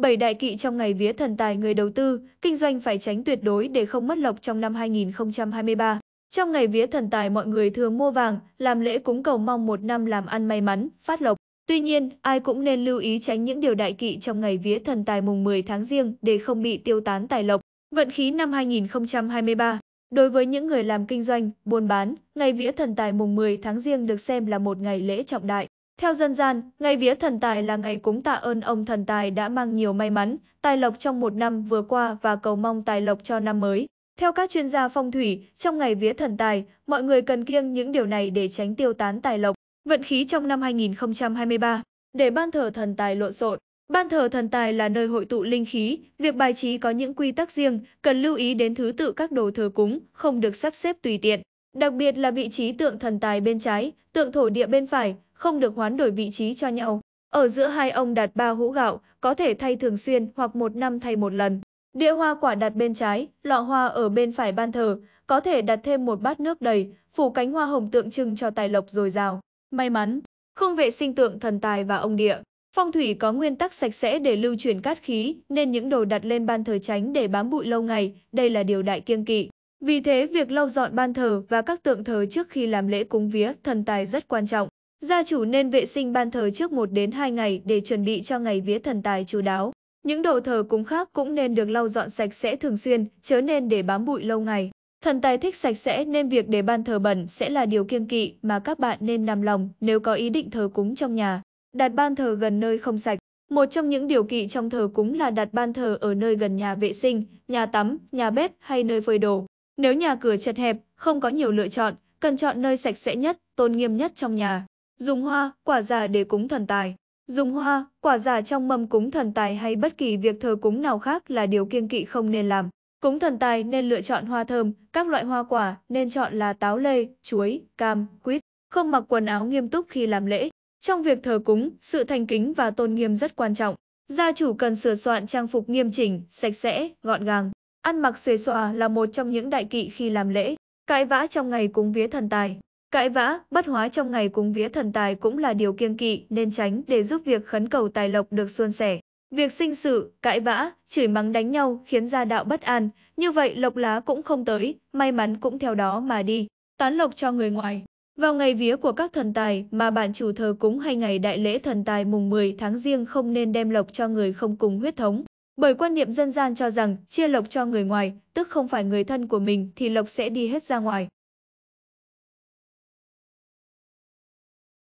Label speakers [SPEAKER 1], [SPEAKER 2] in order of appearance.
[SPEAKER 1] Bảy đại kỵ trong ngày vía thần tài người đầu tư, kinh doanh phải tránh tuyệt đối để không mất lộc trong năm 2023. Trong ngày vía thần tài mọi người thường mua vàng, làm lễ cúng cầu mong một năm làm ăn may mắn, phát lộc. Tuy nhiên, ai cũng nên lưu ý tránh những điều đại kỵ trong ngày vía thần tài mùng 10 tháng riêng để không bị tiêu tán tài lộc. Vận khí năm 2023 Đối với những người làm kinh doanh, buôn bán, ngày vía thần tài mùng 10 tháng riêng được xem là một ngày lễ trọng đại. Theo dân gian, ngày vía thần tài là ngày cúng tạ ơn ông thần tài đã mang nhiều may mắn, tài lộc trong một năm vừa qua và cầu mong tài lộc cho năm mới. Theo các chuyên gia phong thủy, trong ngày vía thần tài, mọi người cần kiêng những điều này để tránh tiêu tán tài lộc, vận khí trong năm 2023. Để ban thờ thần tài lộn xộn, ban thờ thần tài là nơi hội tụ linh khí, việc bài trí có những quy tắc riêng, cần lưu ý đến thứ tự các đồ thờ cúng, không được sắp xếp tùy tiện. Đặc biệt là vị trí tượng thần tài bên trái, tượng thổ địa bên phải, không được hoán đổi vị trí cho nhau. Ở giữa hai ông đặt ba hũ gạo, có thể thay thường xuyên hoặc một năm thay một lần. Địa hoa quả đặt bên trái, lọ hoa ở bên phải ban thờ, có thể đặt thêm một bát nước đầy, phủ cánh hoa hồng tượng trưng cho tài lộc dồi dào. May mắn, không vệ sinh tượng thần tài và ông địa. Phong thủy có nguyên tắc sạch sẽ để lưu chuyển cát khí, nên những đồ đặt lên ban thờ tránh để bám bụi lâu ngày, đây là điều đại kiêng kỵ. Vì thế, việc lau dọn ban thờ và các tượng thờ trước khi làm lễ cúng vía thần tài rất quan trọng. Gia chủ nên vệ sinh ban thờ trước 1 đến 2 ngày để chuẩn bị cho ngày vía thần tài chú đáo. Những đồ thờ cúng khác cũng nên được lau dọn sạch sẽ thường xuyên, chớ nên để bám bụi lâu ngày. Thần tài thích sạch sẽ nên việc để ban thờ bẩn sẽ là điều kiêng kỵ mà các bạn nên nằm lòng nếu có ý định thờ cúng trong nhà. Đặt ban thờ gần nơi không sạch. Một trong những điều kỵ trong thờ cúng là đặt ban thờ ở nơi gần nhà vệ sinh, nhà tắm, nhà bếp hay nơi phơi đồ. Nếu nhà cửa chật hẹp, không có nhiều lựa chọn, cần chọn nơi sạch sẽ nhất, tôn nghiêm nhất trong nhà. Dùng hoa, quả già để cúng thần tài. Dùng hoa, quả già trong mâm cúng thần tài hay bất kỳ việc thờ cúng nào khác là điều kiêng kỵ không nên làm. Cúng thần tài nên lựa chọn hoa thơm, các loại hoa quả nên chọn là táo lê, chuối, cam, quýt. Không mặc quần áo nghiêm túc khi làm lễ. Trong việc thờ cúng, sự thành kính và tôn nghiêm rất quan trọng. Gia chủ cần sửa soạn trang phục nghiêm chỉnh, sạch sẽ, gọn gàng. Ăn mặc xuề xòa là một trong những đại kỵ khi làm lễ, cãi vã trong ngày cúng vía thần tài. Cãi vã, bất hóa trong ngày cúng vía thần tài cũng là điều kiêng kỵ nên tránh để giúp việc khấn cầu tài lộc được suôn sẻ. Việc sinh sự, cãi vã, chửi mắng đánh nhau khiến gia đạo bất an, như vậy lộc lá cũng không tới, may mắn cũng theo đó mà đi, tán lộc cho người ngoài. Vào ngày vía của các thần tài mà bạn chủ thờ cúng hay ngày đại lễ thần tài mùng 10 tháng riêng không nên đem lộc cho người không cùng huyết thống. Bởi quan niệm dân gian cho rằng chia lộc cho người ngoài, tức không phải người thân của mình thì lộc sẽ đi hết ra ngoài.